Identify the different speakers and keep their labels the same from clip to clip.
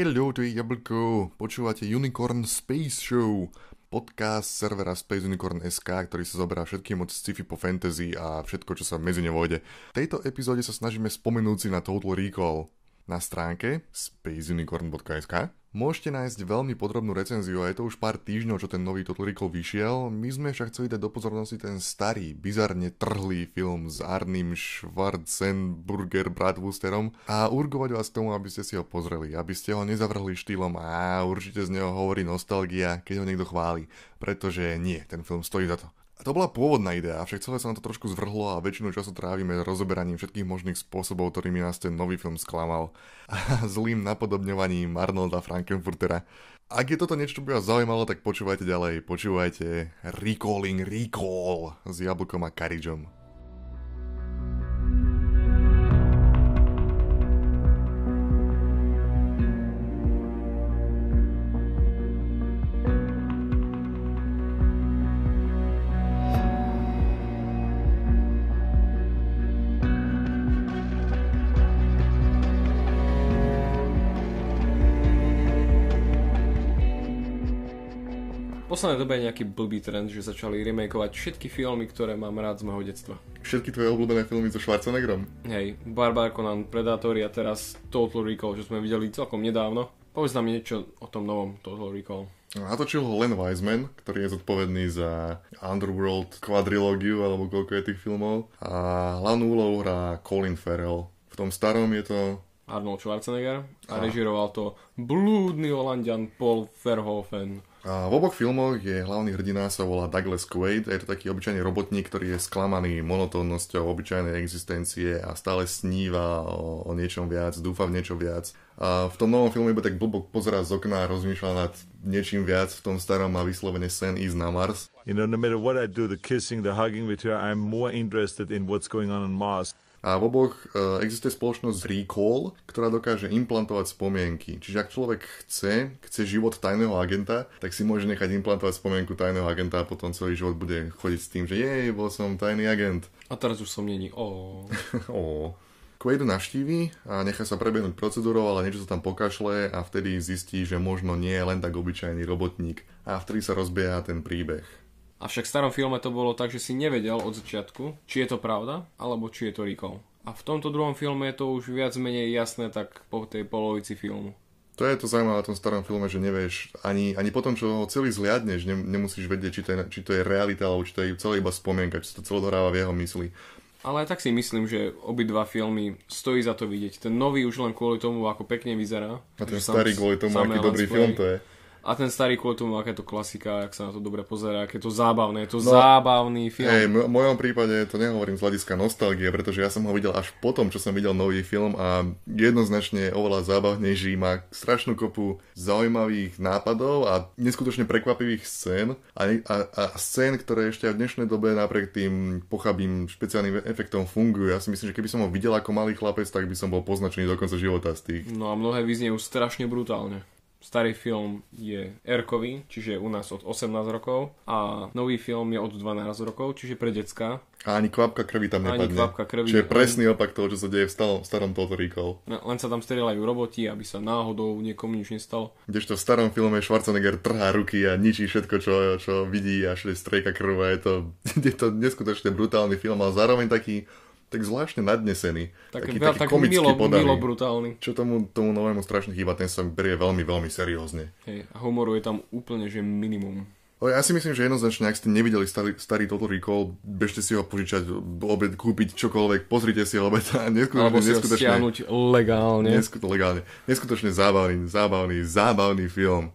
Speaker 1: Hello, tu je Jablko, počúvate Unicorn Space Show, podcast servera Space SK, ktorý sa zoberá všetkým od sci-fi po fantasy a všetko, čo sa medzi ne vojde. V tejto epizóde sa snažíme spomenúť si na Total Recall. Na stránke spaceunicorn.sk Môžete nájsť veľmi podrobnú recenziu a je to už pár týždňov, čo ten nový Total Recall vyšiel. My sme však chceli dať do pozornosti ten starý, bizarne trhlý film s Arnim Schwarzenburger Bratwursterom a urgovať vás k tomu, aby ste si ho pozreli, aby ste ho nezavrhli štýlom a určite z neho hovorí nostalgia, keď ho niekto chváli, pretože nie, ten film stojí za to. To bola pôvodná idea, však celé sa na to trošku zvrhlo a väčšinu času trávime rozoberaním všetkých možných spôsobov, ktorými nás ten nový film sklamal a zlým napodobňovaním Arnolda Frankenfurtera. Ak je toto niečo, čo by vás zaujímalo, tak počúvajte ďalej. Počúvajte Recalling Recall s Jablkom a Karidžom.
Speaker 2: poslednej dobe je nejaký blbý trend, že začali remakeovať všetky filmy, ktoré mám rád z môjho detstva.
Speaker 1: Všetky tvoje obľúbené filmy so Schwarzeneggerom?
Speaker 2: Hej, Barbara Conan, Predator a teraz Total Recall, čo sme videli celkom nedávno. Povedz nám niečo o tom novom Total Recall.
Speaker 1: No, natočil ho Len Wiseman, ktorý je zodpovedný za Underworld kvadrilógiu, alebo koľko je tých filmov. A hlavnú úlohu hrá Colin Farrell. V tom starom je to...
Speaker 2: Arnold Schwarzenegger
Speaker 1: a, a. režiroval
Speaker 2: to blúdny Holandian Paul Verhoeven.
Speaker 1: A v oboch filmoch je hlavný hrdina sa volá Douglas Quaid je to taký obyčajný robotník, ktorý je sklamaný monotónnosťou obyčajnej existencie a stále sníva o, o niečom viac, dúfa v niečo viac. A v tom novom filme iba tak blbok pozerá z okna a rozmýšľa nad niečím viac, v tom starom má vyslovene sen ísť na Mars. You know, no matter what I do, the kissing, the hugging with her, I'm more interested in what's going on on Mars. A v oboch e, existuje spoločnosť Recall, ktorá dokáže implantovať spomienky. Čiže ak človek chce, chce život tajného agenta, tak si môže nechať implantovať spomienku tajného agenta a potom celý život bude chodiť s tým, že jej, bol som tajný agent. A teraz už som
Speaker 2: není. Oh.
Speaker 1: oh. Quaidu navštívi a nechá sa prebehnúť procedúrou, ale niečo sa tam pokašle a vtedy zistí, že možno nie je len tak obyčajný robotník. A vtedy sa rozbieha ten príbeh.
Speaker 2: Avšak v starom filme to bolo tak, že si nevedel od začiatku, či je to pravda, alebo či je to Rikov. A v tomto druhom filme je to už viac menej jasné tak
Speaker 1: po tej polovici filmu. To je to zaujímavé na tom starom filme, že nevieš, ani, ani potom, čo ho celý zliadneš, ne, nemusíš vedieť, či to, je, či to je realita, alebo či to je celé iba spomienka, či to celé dohráva v jeho mysli.
Speaker 2: Ale tak si myslím, že obidva filmy stojí za to vidieť. Ten nový už len kvôli tomu, ako pekne vyzerá. A ten starý sam, kvôli tomu, aký dobrý spojí. film to je. A ten starý kvôli tomu, aká je to klasika, ak sa na to dobre pozerá, aké je to zábavné, je to no, zábavný film. Hej, v
Speaker 1: mojom prípade to nehovorím z hľadiska nostalgie, pretože ja som ho videl až potom, čo som videl nový film a jednoznačne je oveľa zábavnejší, má strašnú kopu zaujímavých nápadov a neskutočne prekvapivých scén a, a, a scén, ktoré ešte aj v dnešnej dobe napriek tým pochabým špeciálnym efektom fungujú. Ja si myslím, že keby som ho videl ako malý chlapec, tak by som bol poznačený do konca života z tých.
Speaker 2: No a mnohé vyznejú strašne brutálne. Starý film je Erkovi, čiže u nás od 18 rokov a nový film je od 12 rokov, čiže pre decka.
Speaker 1: A ani kvapka krvi tam nepadne. Ani kvapka krvi. Čiže presný opak toho, čo sa deje v starom, starom Total Recall.
Speaker 2: No, len sa tam strieľajú roboti, aby sa náhodou niekomu nič nestalo.
Speaker 1: Kdežto v starom filme Schwarzenegger trhá ruky a ničí všetko, čo, čo vidí a všetko strieka krv a je to, je to neskutočne brutálny film, ale zároveň taký tak zvláštne nadnesený. Tak, taký, veľ, taký komický milo, podaný, milo brutálny. Čo tomu, tomu novému strašne chýba, ten sa berie veľmi, veľmi seriózne.
Speaker 2: Hej, a humoru je tam úplne, že minimum.
Speaker 1: Ale ja si myslím, že jednoznačne, ak ste nevideli starý, starý Total Recall, bežte si ho požičať, obed, kúpiť čokoľvek, pozrite si ho, lebo neskutočne... Alebo si neskutočne, ho legálne. Neskutočne, legálne. Neskutočne zábavný, zábavný, zábavný film.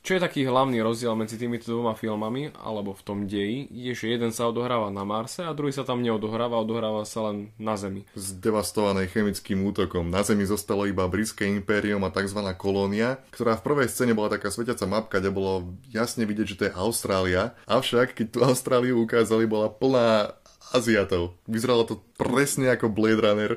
Speaker 1: Čo je taký hlavný
Speaker 2: rozdiel medzi týmito dvoma filmami, alebo v tom deji, je, že jeden sa odohráva na Marse a druhý sa tam neodohráva, odohráva sa len na Zemi.
Speaker 1: Zdevastovanej chemickým útokom. Na Zemi zostalo iba britské impérium a tzv. kolónia, ktorá v prvej scéne bola taká svetiaca mapka, kde bolo jasne vidieť, že to je Austrália. Avšak, keď tú Austráliu ukázali, bola plná Aziatov. Vyzeralo to presne ako Blade Runner.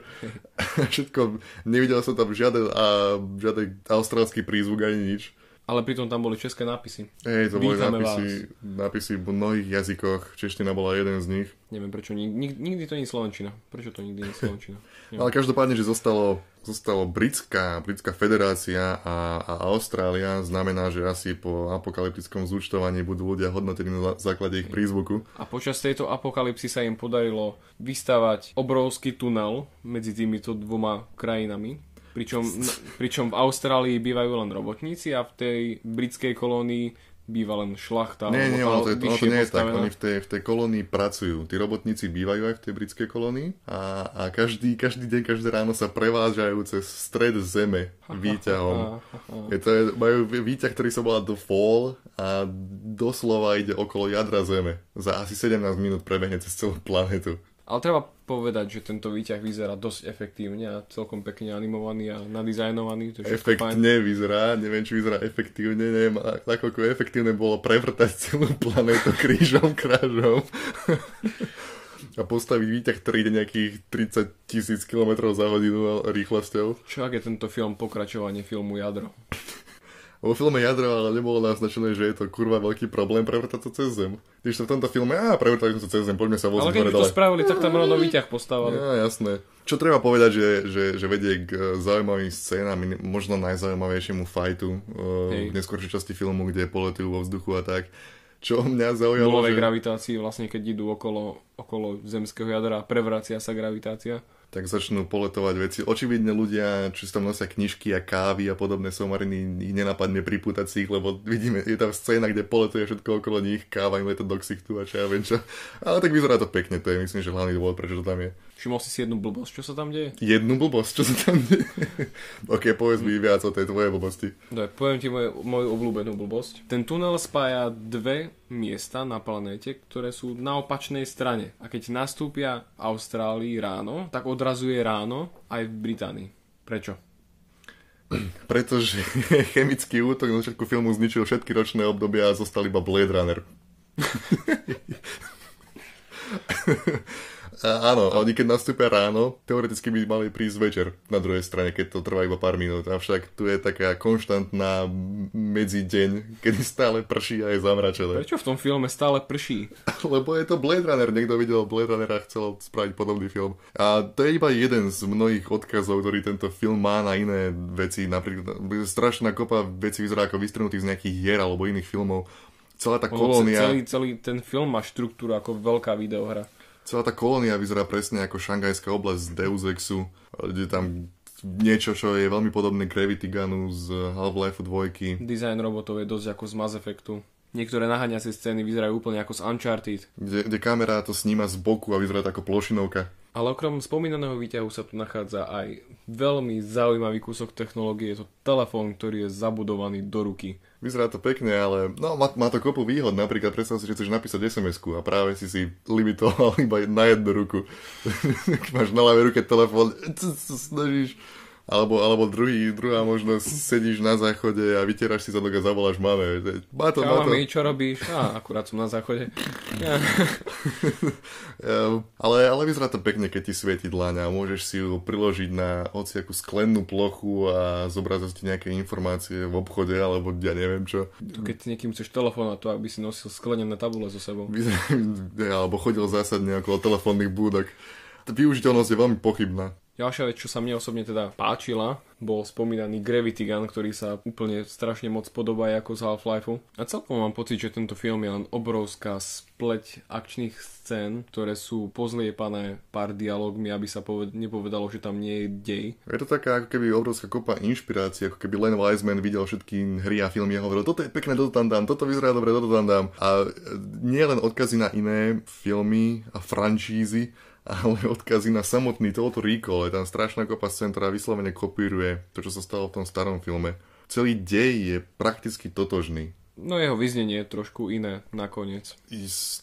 Speaker 1: Všetko, nevidel som tam žiaden, a, žiaden austrálsky prízvuk ani nič
Speaker 2: ale pritom tam boli české nápisy. Hej, to boli nápisy,
Speaker 1: nápisy v mnohých jazykoch, čeština bola jeden z nich. Neviem prečo, nikdy, nikdy to nie je Slovenčina. Prečo to nikdy nie je Slovenčina? ale každopádne, že zostalo, zostalo britská, britská federácia a, a Austrália, znamená, že asi po apokalyptickom zúčtovaní budú ľudia hodnotení na základe ich prízvuku.
Speaker 2: A počas tejto apokalypsy sa im podarilo vystavať obrovský tunel medzi týmito dvoma krajinami Pričom, pričom v Austrálii bývajú len robotníci a v tej britskej kolónii býva len šlachta. Nie, nie, ono to, je, ono to nie je tak. Oni v
Speaker 1: tej, v tej kolónii pracujú. Tí robotníci bývajú aj v tej britskej kolónii a, a každý, každý deň, každé ráno sa prevážajú cez stred zeme výťahom. Je to, majú výťah, ktorý sa volá The Fall a doslova ide okolo jadra zeme. Za asi 17 minút prebehne cez celú planetu.
Speaker 2: Ale treba povedať, že tento výťah vyzerá dosť efektívne a celkom pekne animovaný a
Speaker 1: nadizajnovaný. To Efektne fajn. vyzerá, neviem, či vyzerá efektívne, neviem, nakoľko efektívne bolo prevrtať celú planetu krížom, krážom. a postaviť výťah 3 nejakých 30 tisíc km za hodinu rýchlosťou. Čo ak je tento film pokračovanie filmu Jadro? Vo filme Jadro ale nebolo naznačené, že je to kurva veľký problém prevrtať to cez zem. Když to v tomto filme, a prevrtali sme to cez zem, poďme sa voziť. Ale keď by to dole. spravili, tak tam rovno výťah postavali. Ja, jasné. Čo treba povedať, že, že, že vedie k e, zaujímavým scénam, možno najzaujímavejšiemu fajtu e, v neskôršej časti filmu, kde poletujú vo vzduchu a tak čo mňa zaujalo. Nulovej že... gravitácii vlastne, keď idú okolo, okolo zemského
Speaker 2: jadra, prevracia sa gravitácia
Speaker 1: tak začnú poletovať veci. Očividne ľudia, či tam nosia knižky a kávy a podobné somariny, ich nenapadne pripútať si ich, lebo vidíme, je tam scéna, kde poletuje všetko okolo nich, káva im leta do ksichtu a čo ja viem čo. Ale tak vyzerá to pekne, to je myslím, že hlavný dôvod, prečo to tam je.
Speaker 2: Všimol si si jednu blbosť, čo sa tam deje?
Speaker 1: Jednu blbosť, čo sa tam deje? ok, povedz mi viac o tej tvojej blbosti.
Speaker 2: Dobre, poviem ti moje, moju obľúbenú blbosť. Ten tunel spája dve miesta na planéte, ktoré sú na opačnej strane. A keď nastúpia Austrálii ráno, tak odrazuje ráno aj v Británii.
Speaker 1: Prečo? Pretože chemický útok na začiatku filmu zničil všetky ročné obdobia a zostali iba Blade Runner. A, áno, a oni keď nastúpia ráno, teoreticky by mali prísť večer na druhej strane, keď to trvá iba pár minút. Avšak tu je taká konštantná medzideň, kedy stále prší a je zamračené. Prečo v tom filme stále prší? Lebo je to Blade Runner. Niekto videl Blade Runner a chcel spraviť podobný film. A to je iba jeden z mnohých odkazov, ktorý tento film má na iné veci. Napríklad strašná kopa vecí vyzerá ako vystrenutých z nejakých hier alebo iných filmov celá tá kolónia... Celý,
Speaker 2: celý ten film má štruktúru ako veľká videohra
Speaker 1: celá tá kolónia vyzerá presne ako šangajská oblasť z Deus Exu, kde tam niečo, čo je veľmi podobné Gravity Gunu z Half-Life 2.
Speaker 2: Design robotov je dosť ako z Mass Effectu. Niektoré naháňacie scény vyzerajú úplne ako z Uncharted.
Speaker 1: Kde, kde kamera to sníma z boku a vyzerá to ako plošinovka.
Speaker 2: Ale okrem spomínaného výťahu sa tu nachádza aj veľmi zaujímavý
Speaker 1: kúsok technológie. Je to telefón, ktorý je zabudovaný do ruky vyzerá to pekne, ale no, má, má to kopu výhod. Napríklad predstav si, že chceš napísať sms a práve si si limitoval iba na jednu ruku. Máš na ľavej ruke telefón, snažíš alebo, alebo druhý, druhá možnosť, sedíš na záchode a vytieraš si zadok a zavoláš mame. Má to, má to. Mami,
Speaker 2: čo robíš? Á, akurát som na záchode. Ja.
Speaker 1: Ehm, ale, ale vyzerá to pekne, keď ti svieti dlaň a môžeš si ju priložiť na hociakú sklennú plochu a zobrazať ti nejaké informácie v obchode alebo ja neviem čo. To keď niekým chceš telefónovať, to aby si nosil sklenené tabule so sebou. alebo chodil zásadne okolo telefónnych búdok. Využiteľnosť je veľmi pochybná.
Speaker 2: Ďalšia vec, čo sa mne osobne teda páčila, bol spomínaný Gravity Gun, ktorý sa úplne strašne moc podobá ako z Half-Life. A celkom mám pocit, že tento film je len obrovská spleť akčných scén, ktoré sú pozliepané pár dialogmi, aby sa poved- nepovedalo, že tam nie je dej.
Speaker 1: Je to taká ako keby obrovská kopa inšpirácie, ako keby Len Wiseman videl všetky hry a filmy a hovoril, toto je pekné, toto tam dám, toto vyzerá dobre, toto tam dám. A nie len odkazy na iné filmy a franšízy, ale odkazy na samotný Total Recall. Je tam strašná kopa scén, ktorá vyslovene kopíruje to, čo sa stalo v tom starom filme. Celý dej je prakticky totožný. No jeho vyznenie je trošku iné nakoniec.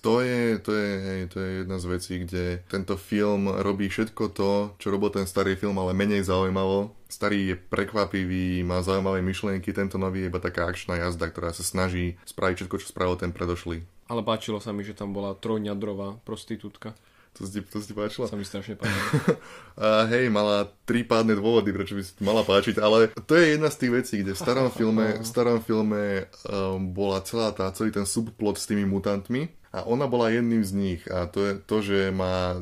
Speaker 1: To je, to, je, hej, to je jedna z vecí, kde tento film robí všetko to, čo robil ten starý film, ale menej zaujímavo. Starý je prekvapivý, má zaujímavé myšlienky, tento nový je iba taká akčná jazda, ktorá sa snaží spraviť všetko, čo spravil ten predošlý.
Speaker 2: Ale páčilo sa mi, že tam bola trojňadrová prostitútka. To si, to
Speaker 1: si páčilo? Sa mi strašne páčilo. A hej, mala tri pádne dôvody, prečo by si mala páčiť, ale to je jedna z tých vecí, kde v starom filme, v starom filme um, bola celá tá, celý ten subplot s tými mutantmi a ona bola jedným z nich a to je to, že má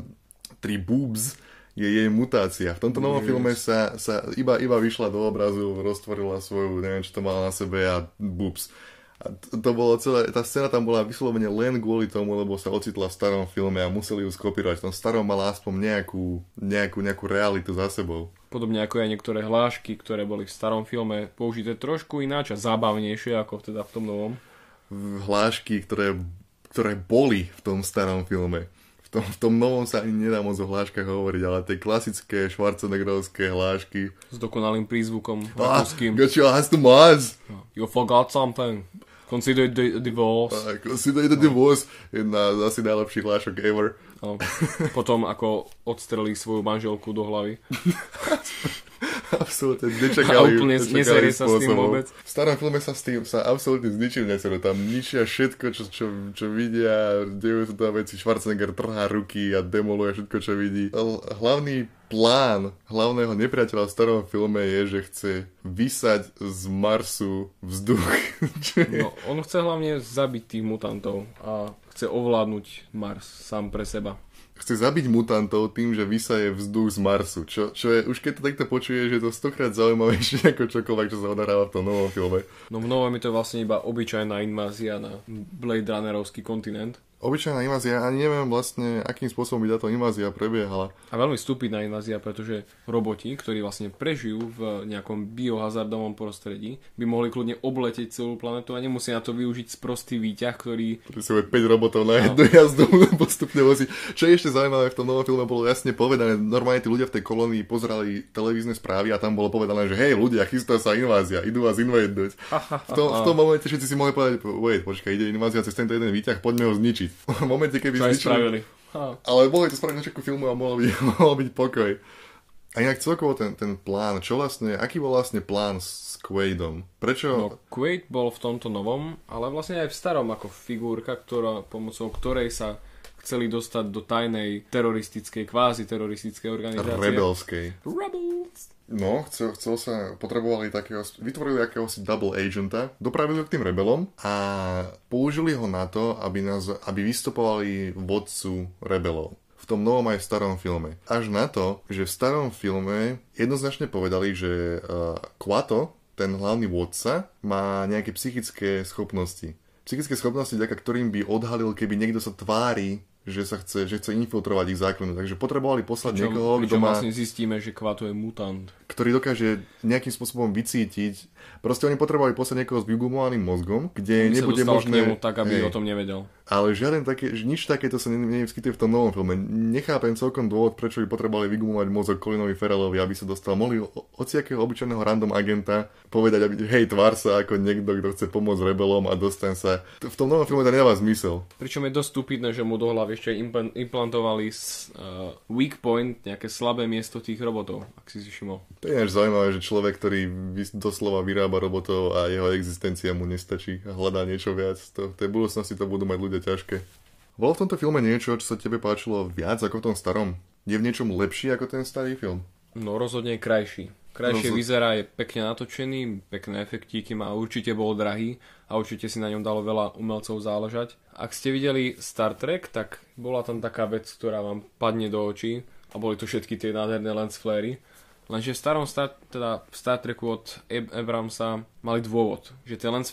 Speaker 1: tri boobs, je jej mutácia. V tomto novom yes. filme sa, sa iba, iba vyšla do obrazu, roztvorila svoju, neviem, čo to mala na sebe a boobs. A to, to bolo celé, tá scéna tam bola vyslovene len kvôli tomu, lebo sa ocitla v starom filme a museli ju skopírovať. V tom starom mala aspoň nejakú, nejakú, nejakú realitu za sebou.
Speaker 2: Podobne ako aj niektoré hlášky, ktoré boli v starom filme použité trošku ináč a zábavnejšie ako teda v tom novom.
Speaker 1: Hlášky, ktoré, ktoré boli v tom starom filme. V tom, v tom novom sa ani nedá moc o hláškach hovoriť, ale tie klasické švarcenegrovské hlášky. S dokonalým prízvukom. Ah, got your ass to Mars. You forgot something. Consider the divorce. Uh, consider the no. divorce, jedna z asi najlepší hlášok ever. No. Potom ako odstrelí svoju manželku do hlavy. absolútne nečakali. A úplne nečakali sa s tým vôbec. V starom filme sa s tým sa absolútne zničil ničím Tam ničia všetko, čo, čo, čo vidia, dejú sa tam veci, Schwarzenegger trhá ruky a demoluje všetko, čo vidí. Hlavný plán hlavného nepriateľa v starom filme je, že chce vysať z Marsu vzduch. no,
Speaker 2: on chce hlavne zabiť tých mutantov a chce ovládnuť Mars sám pre seba
Speaker 1: chce zabiť mutantov tým, že vysaje vzduch z Marsu. Čo, čo je, už keď to takto počuje, že je to stokrát zaujímavejšie ako čokoľvek, čo sa odhráva v tom novom filme. No v novom je to vlastne iba obyčajná invázia
Speaker 2: na Blade Runnerovský kontinent
Speaker 1: obyčajná invázia, ani neviem vlastne, akým spôsobom by táto invázia prebiehala. A veľmi stupidná invázia, pretože roboti, ktorí vlastne prežijú v
Speaker 2: nejakom biohazardovom prostredí, by mohli kľudne obletieť celú planetu a nemusia na to využiť sprostý
Speaker 1: výťah, ktorý... Ktorý si 5 robotov na no. jednu no. jazdu postupne vozí. Čo je ešte zaujímavé, v tom novom filme bolo jasne povedané, normálne tí ľudia v tej kolónii pozerali televízne správy a tam bolo povedané, že hej ľudia, chystá sa invázia, idú vás invadnúť. V, tom, v tom momente všetci si mohli povedať, počkaj, ide invázia cez tento jeden výťah, poďme ho zničiť. V momente, keby Čo spravili. Ale mohli to spraviť na všetku filmu a mohol byť, mohol byť pokoj. A inak celkovo ten, ten plán, čo vlastne, aký bol vlastne plán s Quaidom? Prečo? No,
Speaker 2: Quaid bol v tomto novom, ale vlastne aj v starom ako figurka, ktorá, pomocou ktorej sa chceli dostať do tajnej teroristickej, kvázi teroristickej organizácie. Rebelskej.
Speaker 1: Rebels. No, chcel, chcel sa, potrebovali takého, vytvorili akéhosi double agenta, dopravili k tým rebelom a použili ho na to, aby, nás, aby vystupovali vodcu rebelov v tom novom aj v starom filme. Až na to, že v starom filme jednoznačne povedali, že uh, Quato, ten hlavný vodca, má nejaké psychické schopnosti. Psychické schopnosti, ďaká ktorým by odhalil, keby niekto sa tvári že, sa chce, že chce infiltrovať ich základnú. Takže potrebovali poslať čo, niekoho, kto má... vlastne
Speaker 2: zistíme, že Kvato je mutant.
Speaker 1: Ktorý dokáže nejakým spôsobom vycítiť Proste oni potrebovali poslať niekoho s vygumovaným mozgom, kde Aby nebude možné... K nemu, tak, aby hey. o tom nevedel. Ale žiaden také, nič takéto sa nevyskytuje v tom novom filme. Nechápem celkom dôvod, prečo by potrebovali vygumovať mozog Colinovi Ferelovi, aby sa dostal. Mohli hociakého obyčajného random agenta povedať, aby, hej, tvár sa ako niekto, kto chce pomôcť rebelom a dostan sa. V tom novom filme to nedáva zmysel.
Speaker 2: Pričom je dosť stupidné, že mu do hlavy ešte implantovali uh, weak point, nejaké slabé miesto tých robotov, ak si si
Speaker 1: všimol. To je až zaujímavé, že človek, ktorý doslova vyra vyrába robotov a jeho existencia mu nestačí a hľadá niečo viac. To, v tej budúcnosti to budú mať ľudia ťažké. Bolo v tomto filme niečo, čo sa tebe páčilo viac ako v tom starom? Je v niečom lepší ako ten starý film?
Speaker 2: No rozhodne je krajší. Krajšie Rozhod... vyzerá, je pekne natočený, pekné efektíky má, určite bol drahý a určite si na ňom dalo veľa umelcov záležať. Ak ste videli Star Trek, tak bola tam taká vec, ktorá vám padne do očí a boli to všetky tie nádherné lens flary Lenže v starom Star, teda v Star Treku od Abramsa mali dôvod, že tie lens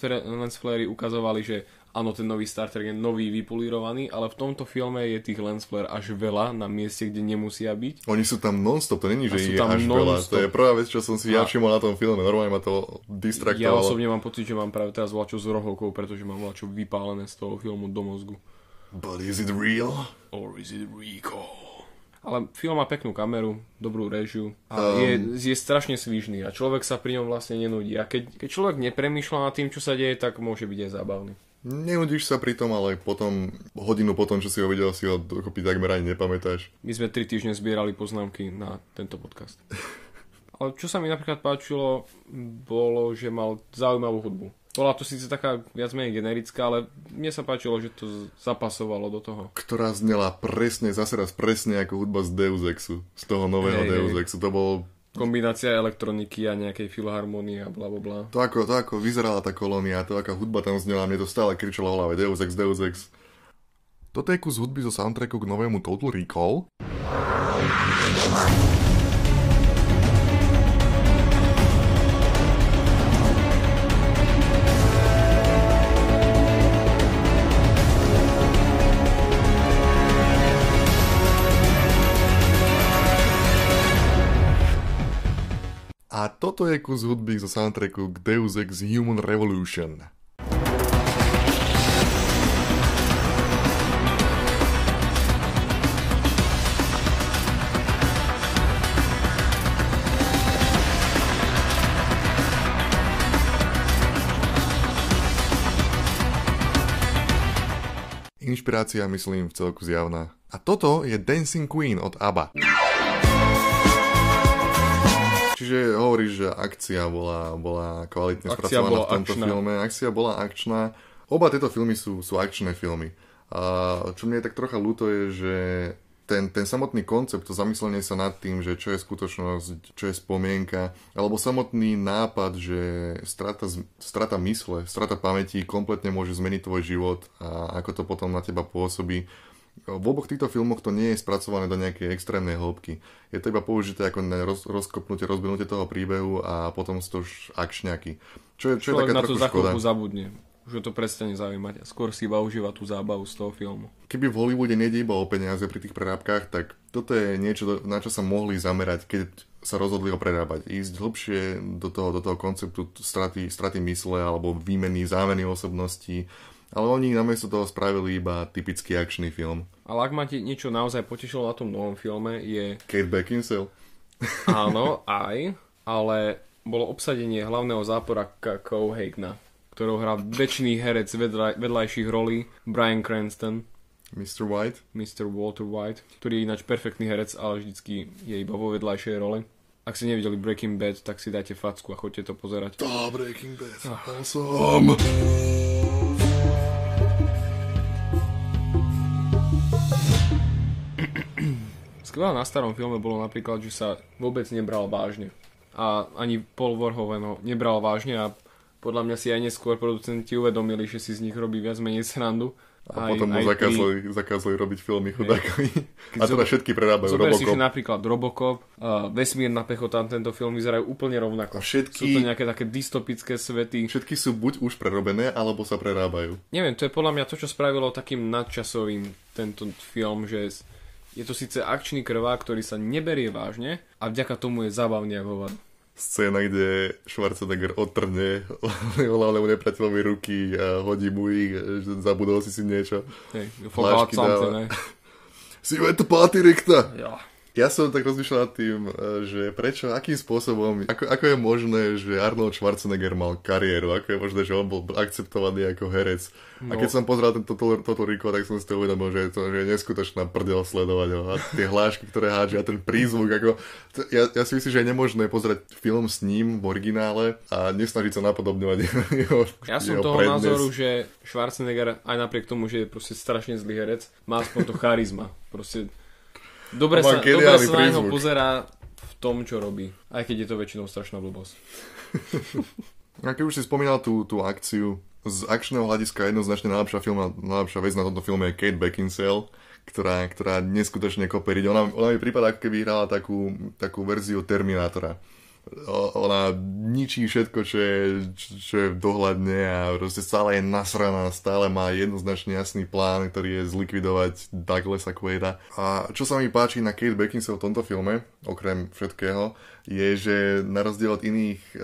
Speaker 2: flary ukazovali, že áno, ten nový Star Trek je nový, vypolírovaný, ale v tomto filme je tých lens flare až veľa na mieste,
Speaker 1: kde nemusia byť. Oni sú tam non-stop, to není, že sú je až non-stop. veľa. To je prvá vec, čo som si a... ja všimol na tom filme. Normálne ma to distraktovalo. Ja osobne
Speaker 2: mám pocit, že mám práve teraz voľačo s rohovkou, pretože mám voľačo vypálené z toho filmu do mozgu. But is it real? Or is it recall? ale film má peknú kameru, dobrú režiu a um. je, je strašne svížný a človek sa pri ňom vlastne nenudí. A keď, keď človek nepremýšľa nad tým, čo sa deje, tak môže byť aj zábavný.
Speaker 1: Neudíš sa pri tom, ale potom, hodinu potom, čo si ho videl, si ho dokopy takmer ani nepamätáš. My
Speaker 2: sme tri týždne zbierali poznámky na tento podcast. ale čo sa mi napríklad páčilo, bolo, že mal zaujímavú hudbu. Bola to síce taká viac menej generická, ale mne sa páčilo, že to zapasovalo do toho.
Speaker 1: Ktorá znela presne, zase raz presne ako hudba z Deus Exu, z toho nového hey, Deus Exu. To bolo
Speaker 2: kombinácia elektroniky a nejakej filharmonie a bla bla
Speaker 1: To ako, to ako vyzerala tá kolónia, to aká hudba tam znela, mne to stále kričalo hlave Deus Ex, Deus Ex. Toto je kus hudby zo soundtracku k novému Total Recall. Toto je kus hudby zo soundtracku k Deus Ex Human Revolution. Inšpirácia, myslím, v celku zjavná. A toto je Dancing Queen od ABBA čiže hovoríš, že akcia bola, bola kvalitne akcia spracovaná bola v tomto akčná. filme. Akcia bola akčná. Oba tieto filmy sú, sú akčné filmy. A čo mne je tak trocha ľúto je, že ten, ten samotný koncept, to zamyslenie sa nad tým, že čo je skutočnosť, čo je spomienka, alebo samotný nápad, že strata, strata mysle, strata pamäti kompletne môže zmeniť tvoj život a ako to potom na teba pôsobí, v oboch týchto filmoch to nie je spracované do nejakej extrémnej hĺbky. Je to iba použité ako na roz, rozkopnutie, rozbinutie toho príbehu a potom sú to už akčňaky. Čo je, čo je taká na to za
Speaker 2: zabudne. Už to prestane zaujímať. Skôr si iba užíva tú zábavu z toho filmu.
Speaker 1: Keby v Hollywoode nejde iba o peniaze pri tých prerábkach, tak toto je niečo, na čo sa mohli zamerať, keď sa rozhodli ho prerábať. Ísť hlbšie do toho, do toho konceptu straty, straty mysle alebo výmeny, zámeny osobností, ale oni namiesto toho spravili iba typický akčný film.
Speaker 2: Ale ak ma ti niečo naozaj potešilo na tom novom filme je...
Speaker 1: Kate Beckinsale.
Speaker 2: Áno, aj, ale bolo obsadenie hlavného zápora Kako Hagna, ktorou hrá väčší herec vedla, vedľajších rolí Brian Cranston. Mr. White. Mr. Walter White, ktorý je ináč perfektný herec, ale vždycky je iba vo vedľajšej role. Ak ste nevideli Breaking Bad, tak si dajte facku a
Speaker 1: choďte to pozerať. Tá, Breaking Bad. Ah. Awesome.
Speaker 2: skvelé na starom filme bolo napríklad, že sa vôbec nebral vážne. A ani Paul Verhoeven ho nebral vážne a podľa mňa si aj neskôr producenti uvedomili, že si z nich robí viac menej srandu. A aj, potom mu zakázali,
Speaker 1: tý... zakázali robiť filmy chudákovi. A teda všetky prerábajú Robocop. si, že
Speaker 2: napríklad Robocop, uh, Vesmírna pechota, tento film vyzerajú úplne rovnako. A všetky... Sú to nejaké
Speaker 1: také dystopické svety. Všetky sú buď už prerobené, alebo sa prerábajú. Neviem, to
Speaker 2: je podľa mňa to, čo spravilo takým nadčasovým tento film, že je to síce akčný krvák, ktorý sa neberie vážne a vďaka tomu je zábavný ako hovado
Speaker 1: scéna, kde Schwarzenegger otrne hlavnému nepriateľovi ruky a hodí mu ich, že zabudol si si niečo. Hej, samce, ne? Si ve to páty rikta. Ja. Ja som tak rozmýšľal nad tým, e, že prečo, akým spôsobom, ako, ako je možné, že Arnold Schwarzenegger mal kariéru, ako je možné, že on bol akceptovaný ako herec. No. A keď no. som pozrel tento Total Recall, tak som si to uvedomil, že je to že je neskutočná prdel sledovať ho. No. A tie hlášky, ktoré hádžia, ten prízvuk, ako... Ja, ja si myslím, že je nemožné pozrieť film s ním v originále a nesnažiť sa napodobňovať jeho Ja som jeho toho prednes. názoru,
Speaker 2: že Schwarzenegger aj napriek tomu, že je proste strašne zlý herec, má aspoň to charizma. Proste Dobre sa, dobre sa na neho pozerá v tom, čo robí. Aj keď je to väčšinou strašná blbosť.
Speaker 1: A keď už si spomínal tú, tú akciu, z akčného hľadiska jednoznačne najlepšia, film, najlepšia vec na tomto filme je Kate Beckinsale, ktorá, ktorá neskutočne koperí. Ona, ona mi prípada, ako keby hrala takú, takú verziu Terminátora ona ničí všetko, čo je, čo je v dohľadne a proste stále je nasraná, stále má jednoznačne jasný plán, ktorý je zlikvidovať Douglasa Quaida. A čo sa mi páči na Kate Beckinsale v tomto filme, okrem všetkého, je, že na rozdiel od iných uh,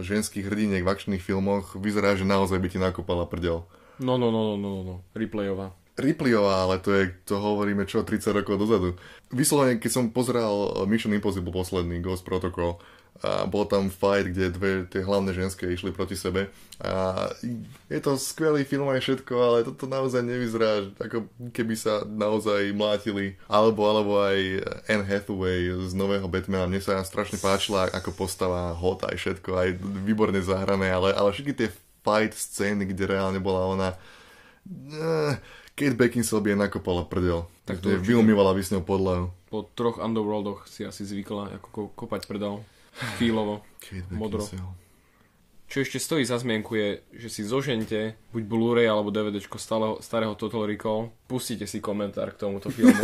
Speaker 1: ženských hrdiniek v akčných filmoch vyzerá, že naozaj by ti nakopala prdel.
Speaker 2: No, no, no, no, no, no, no. replayová.
Speaker 1: Ripleyová, ale to, je, to hovoríme čo 30 rokov dozadu. Vyslovene, keď som pozeral eh, Mission Impossible posledný, Ghost Protocol, a bol tam fight, kde dve tie hlavné ženské išli proti sebe. A je to skvelý film aj všetko, ale toto naozaj nevyzerá, ako keby sa naozaj mlátili. Alebo, alebo aj eh, Anne Hathaway z nového Batmana. Mne sa strašne páčila ako postava hot aj všetko, aj výborne zahrané, ale, ale všetky tie fight scény, kde reálne bola ona... Eh, Kate Beckinsale by je nakopala prdel. Tak to je vyumývala by s ňou podlahu.
Speaker 2: Po troch Underworldoch si asi zvykla ako kopať prdel. Chvíľovo. Kate modro. Beckinsale. Čo ešte stojí za zmienku je, že si zožente buď Blu-ray alebo DVD starého, starého Total Recall Pustite si komentár k tomuto filmu.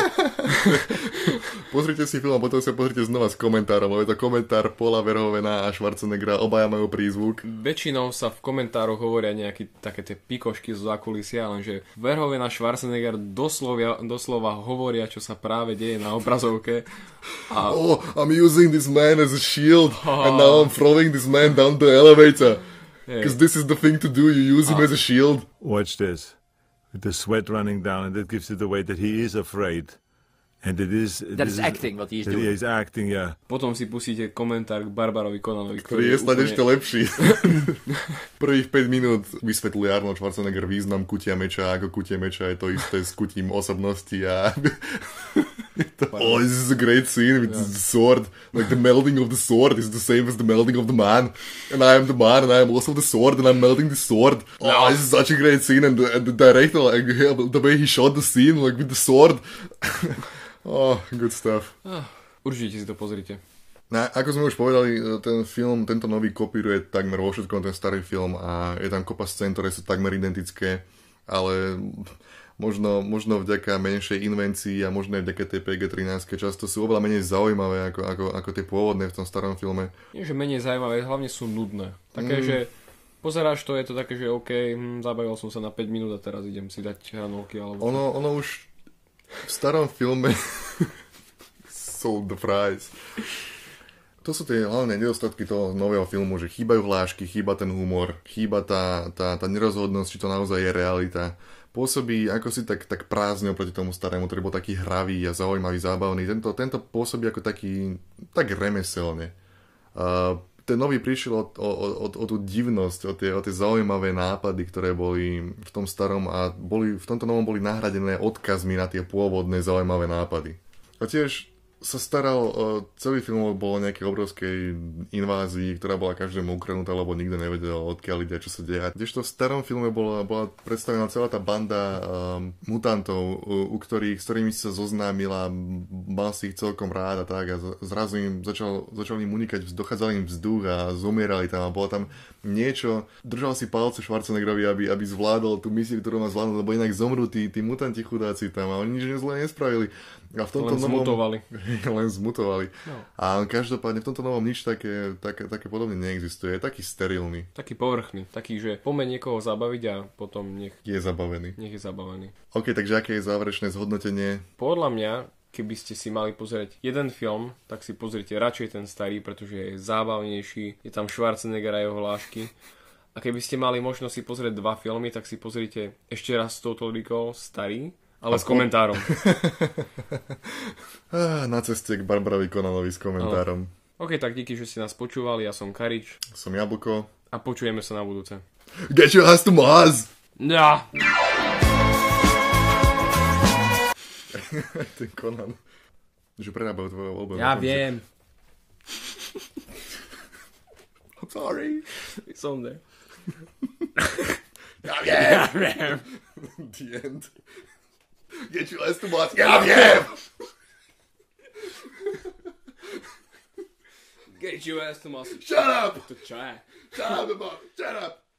Speaker 1: pozrite si film a potom sa pozrite znova s komentárom, lebo je to komentár Paula Verhovena a Schwarzeneggera, obaja majú prízvuk.
Speaker 2: Väčšinou sa v komentároch hovoria nejaké také tie pikošky z zákulisia, lenže Verhoven a Schwarzenegger doslovia, doslova hovoria, čo sa práve deje na
Speaker 1: obrazovke. A... Oh, I'm using this man as a shield oh. and now I'm throwing this man down the elevator. Because hey. this is the thing to do, you use him him ah. as a shield. Watch this the sweat running down, and that gives it away that he is afraid. And it is, it that is, is acting, what he is doing. He is acting, yeah.
Speaker 2: Potom si pustíte komentár k Barbarovi Konanovi, ktorý, ktorý je snad úplne... ešte lepší.
Speaker 1: Prvých 5 minút vysvetlí Arnold Schwarzenegger význam kutia meča, ako kutia meča je to isté s kutím osobnosti a oh, this is a great scene with yeah. the sword. Like the melding of the sword is the same as the melding of the man. And I am the man, and I am also the sword, and I'm melding the sword. Oh, this is such a great scene. And the, and the director, like the way he shot the scene, like with the sword. oh, good stuff.
Speaker 2: Určite si to pozrite.
Speaker 1: Na, ako sme už povedali, eh, ten film, tento nový kopíruje takmer vo všetkom ten starý film a je tam kopa scén, ktoré sú takmer identické, ale možno, možno vďaka menšej invencii a možno aj vďaka tej PG-13 často sú oveľa menej zaujímavé ako, ako, ako tie pôvodné v tom starom filme.
Speaker 2: Nie, že menej zaujímavé, hlavne sú nudné. Také, mm. že pozeráš to, je to také, že OK, hm, zabavil som sa na 5 minút a
Speaker 1: teraz idem si dať hranolky. Alebo... Ono, ono už v starom filme sold the prize. To sú tie hlavné nedostatky toho nového filmu, že chýbajú hlášky, chýba ten humor, chýba tá, tá, tá nerozhodnosť, či to naozaj je realita pôsobí ako si tak, tak prázdne oproti tomu starému, ktorý bol taký hravý a zaujímavý, zábavný. Tento, tento pôsobí ako taký, tak remeselne. Uh, ten nový prišiel o, o, o, o tú divnosť, o tie, o tie zaujímavé nápady, ktoré boli v tom starom a boli, v tomto novom boli nahradené odkazmi na tie pôvodné zaujímavé nápady. A tiež sa staral uh, celý film, o nejakej obrovskej invázii, ktorá bola každému ukradnutá, lebo nikto nevedel, odkiaľ ide, čo sa deje. Kdežto v starom filme bola, bola predstavená celá tá banda um, mutantov, u, u ktorých, s ktorými sa zoznámila, mal si ich celkom rád a tak a zrazu im začal, začal im unikať, dochádzal im vzduch a zomierali tam a bolo tam niečo. Držal si palce Schwarzeneggerovi, aby, aby zvládol tú misiu, ktorú má zvládol, lebo inak zomrú tí, tí mutanti chudáci tam a oni nič zle nespravili. A v tomto len novom... zmutovali. len zmutovali. No. A každopádne v tomto novom nič také, také, také podobne neexistuje. Je taký sterilný.
Speaker 2: Taký povrchný. Taký, že pomeň niekoho zabaviť a potom nech... Je zabavený. Nech je zabavený.
Speaker 1: OK, takže aké je záverečné zhodnotenie?
Speaker 2: Podľa mňa keby ste si mali pozrieť jeden film, tak si pozrite radšej ten starý, pretože je zábavnejší, je tam Schwarzenegger a jeho hlášky. A keby ste mali možnosť si pozrieť dva filmy, tak si pozrite ešte raz s touto starý, ale Ako? s komentárom.
Speaker 1: Na ceste k Barbarovi Konalovi s komentárom.
Speaker 2: Ale. OK, tak díky, že ste nás počúvali. Ja som Karič. Som Jablko. A počujeme sa na budúce. Get your ass to Mars! Ja.
Speaker 1: Ten Konan. Že prerábajú tvoje obľúbené. Ja viem. I'm sorry. Som there. ja viem. Ja viem. The end. Get your ass to Mars! Yeah,
Speaker 2: Get your ass to Mars! Shut up. To try.
Speaker 1: Shut up,
Speaker 2: Shut up.